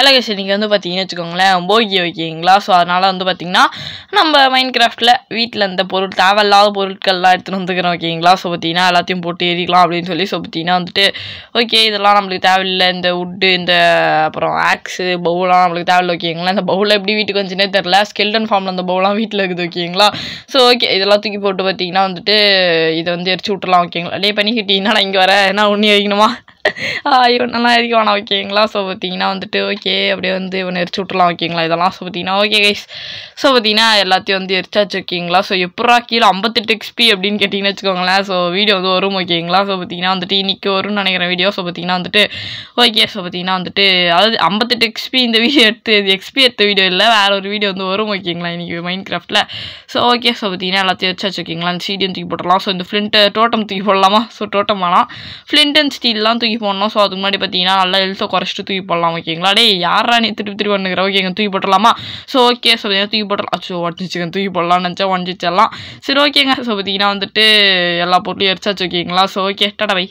hello case நீங்கள் வந்து பார்த்தீங்கன்னு வச்சுக்கோங்களேன் போகி வைக்கிங்களா ஸோ அதனால் வந்து பார்த்திங்கன்னா நம்ம மைண்ட் கிராஃப்ட்டில் வீட்டில் இந்த பொருள் தேவையில்லாத பொருட்கள்லாம் எடுத்துகிட்டு வந்துக்கிறோம் ஓகேங்களா ஸோ பார்த்தீங்கன்னா எல்லாத்தையும் போட்டு எரிக்கலாம் அப்படின்னு சொல்லி ஸோ பார்த்தீங்கன்னா வந்துட்டு ஓகே இதெல்லாம் நம்மளுக்கு தேவையில்லை இந்த உட்டு இந்த அப்புறம் ஆக்ஸு பவுலாம் நம்மளுக்கு தேவையில்லை ஓகேங்களா இந்த பவுலில் எப்படி வீட்டுக்கு வந்துச்சுனே தெரில ஸ்கெல்டன் ஃபார்மில் அந்த பவுலாம் வீட்டில் இருக்குது ஓகேங்களா ஸோ ஓகே இதெல்லாம் தூக்கி போட்டு பார்த்தீங்கன்னா வந்துட்டு இதை வந்து எரிச்சு விட்டுலாம் ஓகேங்களா டே பண்ணிக்கிட்டீங்கன்னா நான் இங்கே வர என்ன ஒன்று வைக்கணுமா இவன் நல்லா எரிக்குவானா ஓகேங்களா ஸோ பார்த்தீங்கன்னா வந்துட்டு ஓகே அப்படியே வந்து இவனை எரிச்சு விட்டுலாம் ஓகேங்களா இதெல்லாம் ஸோ பார்த்தீங்கன்னா ஓகே கைஸ் ஸோ பார்த்தீங்கன்னா எல்லாத்தையும் வந்து எரிச்சாச்சு ஓகேங்களா ஸோ எப்படா கீழே ஐம்பத்தெட்டு எக்ஸ்பி அப்படின்னு கேட்டிங்கன்னு வச்சுக்கோங்களேன் ஸோ வீடியோ வந்து வரும் ஓகேங்களா ஸோ பார்த்தீங்கன்னா வந்துட்டு இன்றைக்கி வரும்னு நினைக்கிறேன் வீடியோ ஸோ பார்த்தீங்கன்னா வந்துட்டு ஓகே ஸோ பார்த்தீங்கன்னா வந்துட்டு அதாவது ஐம்பத்தெட்டு எக்ஸ்பி இந்த வீடியோ எடுத்து இது எக்ஸ்பி எடுத்த வீடியோ இல்லை வேறு ஒரு வீடியோ வந்து வரும் ஓகேங்களா இன்றைக்கி மைண்ட் கிராஃப்டில் ஸோ ஓகே ஸோ பார்த்தீங்கன்னா எல்லாத்தையும் எரிச்சாச்சு ஓகேங்களா அந்த சீடியும் தூக்கி போட்டலாம் ஸோ இந்த ஃப்ளின்ட்டு டோட்டம் தூக்கி போடலாமா ஸோ டோட்டம் ஆனால் ஃப்ளின்ட் அண்ட் ஸ்டீல்லாம் தூக்கி தூக்கி போடணும் ஸோ அதுக்கு முன்னாடி பார்த்தீங்கன்னா நல்லா எழுத்தை குறைச்சிட்டு தூக்கி போடலாம் ஓகேங்களா டே யாரா நீ திருப்பி திருப்பி பண்ணுங்கிற ஓகேங்க தூக்கி போட்டுடலாமா ஸோ ஓகே ஸோ தூக்கி போடலாம் அச்சோ உடஞ்சிச்சுக்கன் தூக்கி போடலாம்னு நினச்சா உடஞ்சிச்சிடலாம் சரி ஓகேங்க ஸோ பார்த்தீங்கன்னா வந்துட்டு எல்லா பொருளையும் எரிச்சாச்சு ஓகேங்களா ஸோ ஓகே டடவை